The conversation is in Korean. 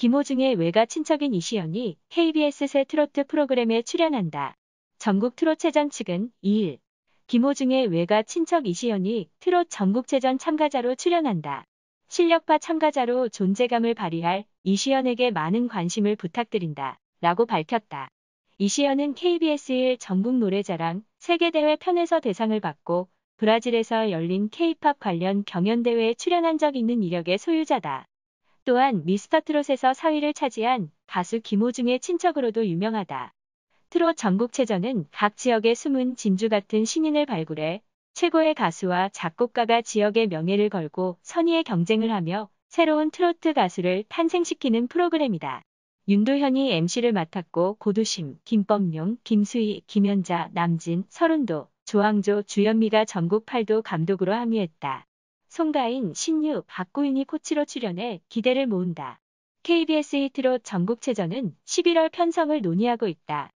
김호중의 외가 친척인 이시연이 KBS 새 트로트 프로그램에 출연한다. 전국 트롯체전 측은 2일 김호중의 외가 친척 이시연이 트롯 전국체전 참가자로 출연한다. 실력파 참가자로 존재감을 발휘할 이시연에게 많은 관심을 부탁드린다. 라고 밝혔다. 이시연은 KBS 1 전국 노래자랑 세계대회 편에서 대상을 받고 브라질에서 열린 K-팝 관련 경연대회에 출연한 적 있는 이력의 소유자다. 또한 미스터트롯에서 4위를 차지한 가수 김호중의 친척으로도 유명하다. 트롯 전국체전은 각 지역의 숨은 진주 같은 신인을 발굴해 최고의 가수와 작곡가가 지역의 명예를 걸고 선의의 경쟁을 하며 새로운 트로트 가수를 탄생시키는 프로그램이다. 윤도현이 MC를 맡았고 고두심, 김범룡 김수희, 김현자, 남진, 설운도, 조항조, 주현미가 전국 8도 감독으로 합류했다. 송가인, 신유, 박구인이 코치로 출연해 기대를 모은다. KBS 히트로 전국체전은 11월 편성을 논의하고 있다.